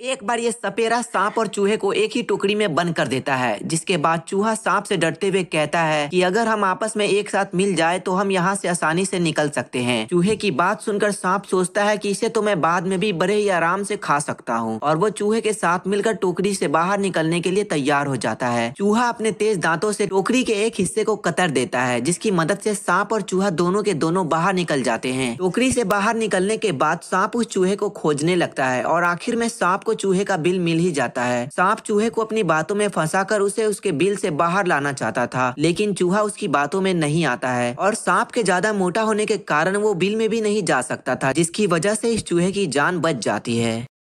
एक बार ये सपेरा सांप और चूहे को एक ही टुकड़ी में बंद कर देता है जिसके बाद चूहा सांप से डरते हुए कहता है कि अगर हम आपस में एक साथ मिल जाए तो हम यहाँ से आसानी से निकल सकते हैं चूहे की बात सुनकर सांप सोचता है कि इसे तो मैं बाद में भी बड़े ही आराम से खा सकता हूँ और वो चूहे के साथ मिलकर टोकरी से बाहर निकलने के लिए तैयार हो जाता है चूहा अपने तेज दांतों से टोकरी के एक हिस्से को कतर देता है जिसकी मदद से सांप और चूहा दोनों के दोनों बाहर निकल जाते हैं टोकरी से बाहर निकलने के बाद सांप उस चूहे को खोजने लगता है और आखिर में सांप आपको चूहे का बिल मिल ही जाता है सांप चूहे को अपनी बातों में फंसाकर उसे उसके बिल से बाहर लाना चाहता था लेकिन चूहा उसकी बातों में नहीं आता है और सांप के ज्यादा मोटा होने के कारण वो बिल में भी नहीं जा सकता था जिसकी वजह से इस चूहे की जान बच जाती है